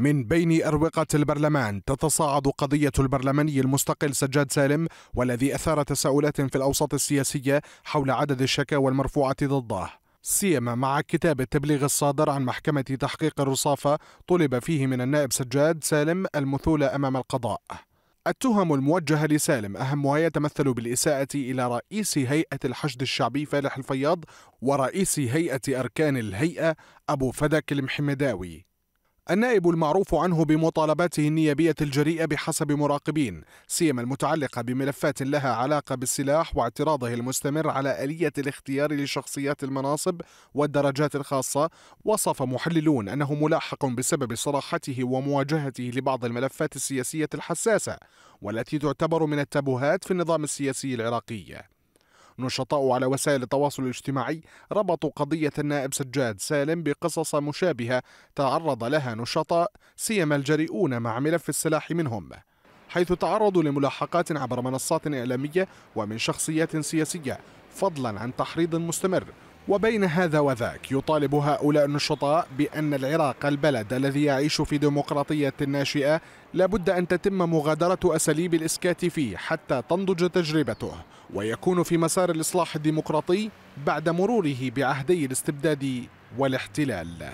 من بين أروقة البرلمان تتصاعد قضية البرلماني المستقل سجاد سالم والذي أثار تساؤلات في الأوساط السياسية حول عدد الشكاوى المرفوعة ضده سيما مع كتاب التبليغ الصادر عن محكمة تحقيق الرصافة طلب فيه من النائب سجاد سالم المثول أمام القضاء التهم الموجهة لسالم أهمها يتمثل بالإساءة إلى رئيس هيئة الحشد الشعبي فالح الفياض ورئيس هيئة أركان الهيئة أبو فدك المحمداوي النائب المعروف عنه بمطالباته النيابية الجريئة بحسب مراقبين سيما المتعلقة بملفات لها علاقة بالسلاح واعتراضه المستمر على آلية الاختيار لشخصيات المناصب والدرجات الخاصة وصف محللون أنه ملاحق بسبب صراحته ومواجهته لبعض الملفات السياسية الحساسة والتي تعتبر من التابوهات في النظام السياسي العراقي نشطاء على وسائل التواصل الاجتماعي ربطوا قضية النائب سجاد سالم بقصص مشابهة تعرض لها نشطاء سيما الجريئون مع ملف السلاح منهم حيث تعرضوا لملاحقات عبر منصات إعلامية ومن شخصيات سياسية فضلا عن تحريض مستمر وبين هذا وذاك يطالب هؤلاء النشطاء بأن العراق البلد الذي يعيش في ديمقراطية ناشئة لابد أن تتم مغادرة أساليب الإسكات فيه حتى تنضج تجربته ويكون في مسار الإصلاح الديمقراطي بعد مروره بعهدي الاستبداد والاحتلال